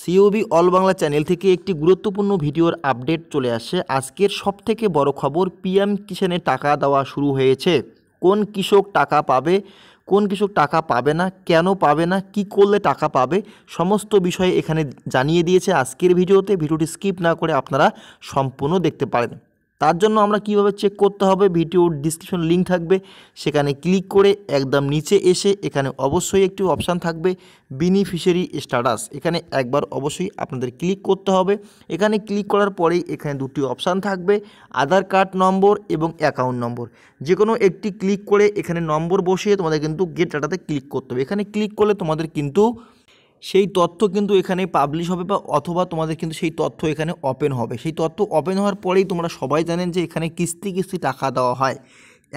COB all Bangla channel থেকে একটি গুরুত্বপূর্ণ ভিডিওর আপডেট চলে আসে আজকের সবথেকে বড় খবর পিএম কিষানে টাকা দেওয়া শুরু হয়েছে কোন কৃষক টাকা পাবে কোন কৃষক টাকা পাবে না কেন পাবে না কি করলে টাকা পাবে সমস্ত বিষয়ে এখানে জানিয়ে দিয়েছে আজকের ভিডিওতে ভিডিওটি স্কিপ না করে আপনারা সম্পূর্ণ দেখতে পারেন তার জন্য আমরা কিভাবে চেক করতে হবে ভিডিও ডিসক্রিপশন লিঙ্ক থাকবে সেখানে ক্লিক করে একদম নিচে এসে এখানে অবশ্যই একটি অপশান থাকবে বেনিফিশিয়ারি স্ট্যাটাস এখানে একবার অবশ্যই আপনাদের ক্লিক করতে হবে এখানে ক্লিক করার পরেই এখানে দুটি অপশান থাকবে আধার কার্ড নম্বর এবং অ্যাকাউন্ট নম্বর যে কোনো একটি ক্লিক করে এখানে নম্বর বসিয়ে তোমাদের কিন্তু গেট ডাটাতে ক্লিক করতে হবে এখানে ক্লিক করলে তোমাদের কিন্তু সেই তথ্য কিন্তু এখানে পাবলিশ হবে বা অথবা তোমাদের কিন্তু সেই তথ্য এখানে ওপেন হবে সেই তথ্য ওপেন হওয়ার পরেই তোমরা সবাই জানেন যে এখানে কিস্তি কিস্তি টাকা দেওয়া হয়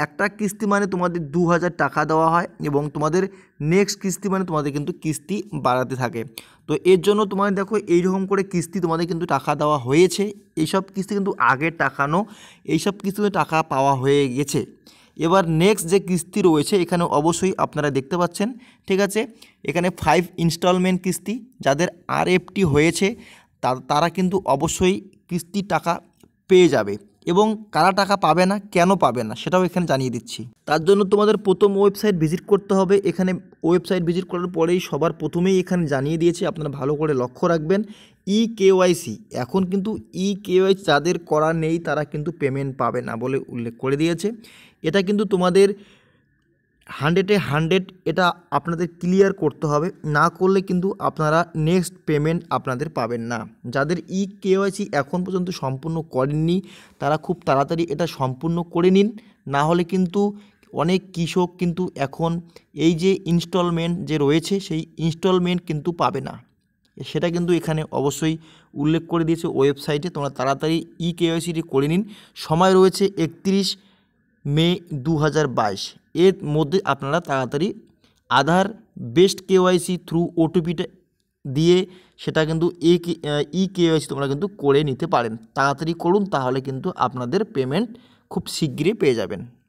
একটা কিস্তি মানে তোমাদের দু হাজার টাকা দেওয়া হয় এবং তোমাদের নেক্সট কিস্তি মানে তোমাদের কিন্তু কিস্তি বাড়াতে থাকে তো এর জন্য তোমাদের দেখো এইরকম করে কিস্তি তোমাদের কিন্তু টাকা দেওয়া হয়েছে এইসব কিস্তি কিন্তু আগের টাকানো এইসব কিস্তি টাকা পাওয়া হয়ে গেছে এবার নেক্সট যে কিস্তি রয়েছে এখানে অবশ্যই আপনারা দেখতে পাচ্ছেন ঠিক আছে এখানে ফাইভ ইনস্টলমেন্ট কিস্তি যাদের আর হয়েছে তারা কিন্তু অবশ্যই কিস্তি টাকা পেয়ে যাবে এবং কারা টাকা পাবে না কেন পাবে না সেটাও এখানে জানিয়ে দিচ্ছি তার জন্য তোমাদের প্রথম ওয়েবসাইট ভিজিট করতে হবে এখানে ওয়েবসাইট ভিজিট করার পরেই সবার প্রথমেই এখানে জানিয়ে দিয়েছে আপনারা ভালো করে লক্ষ্য রাখবেন ই কেওয়াইসি এখন কিন্তু ই কেওয়াইসি যাদের করা নেই তারা কিন্তু পেমেন্ট পাবে না বলে উল্লেখ করে দিয়েছে এটা কিন্তু তোমাদের হান্ড্রেডে হান্ড্রেড এটা আপনাদের ক্লিয়ার করতে হবে না করলে কিন্তু আপনারা নেক্সট পেমেন্ট আপনাদের পাবেন না যাদের ই কেওয়াইসি এখন পর্যন্ত সম্পূর্ণ করেননি তারা খুব তাড়াতাড়ি এটা সম্পূর্ণ করে নিন না হলে কিন্তু অনেক কৃষক কিন্তু এখন এই যে ইনস্টলমেন্ট যে রয়েছে সেই ইনস্টলমেন্ট কিন্তু পাবে না সেটা কিন্তু এখানে অবশ্যই উল্লেখ করে দিয়েছে ওয়েবসাইটে তোমরা তাড়াতাড়ি ই কেওয়াইসিটি করে নিন সময় রয়েছে একত্রিশ মে দু এর মধ্যে আপনারা তাড়াতাড়ি আধার বেস্ট কেওয়াইসি থ্রু ওটিপিটা দিয়ে সেটা কিন্তু এ ই কেওয়াইসি তোমরা কিন্তু করে নিতে পারেন তাড়াতাড়ি করুন তাহলে কিন্তু আপনাদের পেমেন্ট খুব শীঘ্রই পেয়ে যাবেন